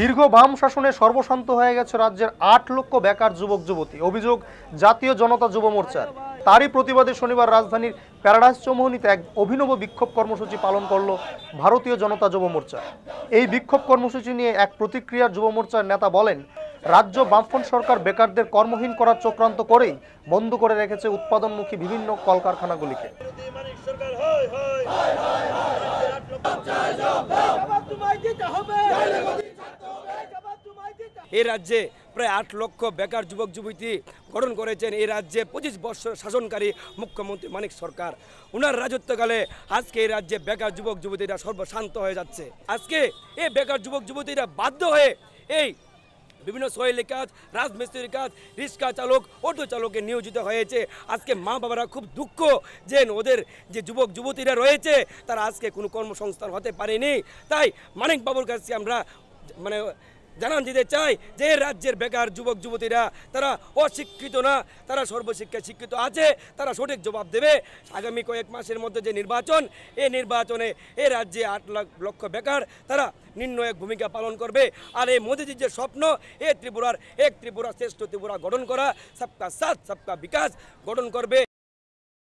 দীর্ঘ বাম শাসনে সর্বশান্ত হয়ে গেছে রাজ্যের আট লক্ষ বেকার যুবক যুবতী অভিযোগ জাতীয় জনতা যুব মোর্চার তারই প্রতিবাদে শনিবার রাজধানীর প্যারাডাইস চৌমোহনীতে এক অভিনব বিক্ষোভ কর্মসূচি পালন করল ভারতীয় জনতা যুব মোর্চা এই বিক্ষোভ কর্মসূচি নিয়ে এক প্রতিক্রিয়া যুব মোর্চার নেতা বলেন রাজ্য বামফ্রন্ট সরকার বেকারদের কর্মহীন করার চক্রান্ত করেই বন্ধ করে রেখেছে উৎপাদনমুখী বিভিন্ন কলকারখানাগুলিকে এই রাজ্যে প্রায় আট লক্ষ বেকার যুবক যুবতী গঠন করেছেন এই রাজ্যে পঁচিশ বছর শাসনকারী মুখ্যমন্ত্রী মানিক সরকার ওনার রাজত্বকালে আজকে এই রাজ্যে বেকার যুবক যুবতীরা সর্বশান্ত হয়ে যাচ্ছে আজকে এই বেকার যুবক যুবতীরা বাধ্য হয়ে এই বিভিন্ন শৈলী কাজ রাজমিস্ত্রির কাজ রিক্সা চালক অটো চালকে নিয়োজিত হয়েছে আজকে মা বাবারা খুব দুঃখ যে ওদের যে যুবক যুবতীরা রয়েছে তারা আজকে কোনো কর্মসংস্থান হতে পারেনি তাই মানিক বাবুর কাছে আমরা মানে জানান দিতে চাই যে রাজ্যের বেকার যুবক যুবতীরা তারা অশিক্ষিত না তারা সর্বশিক্ষায় শিক্ষিত আছে তারা সঠিক জবাব দেবে আগামী কয়েক মাসের মধ্যে যে নির্বাচন এই নির্বাচনে এ রাজ্যে আট লাখ লক্ষ বেকার তারা এক ভূমিকা পালন করবে আর এই মোদীজির যে স্বপ্ন এ ত্রিপুরার এক ত্রিপুরা শ্রেষ্ঠ ত্রিপুরা গঠন করা সবকা সাথ সবকা বিকাশ গঠন করবে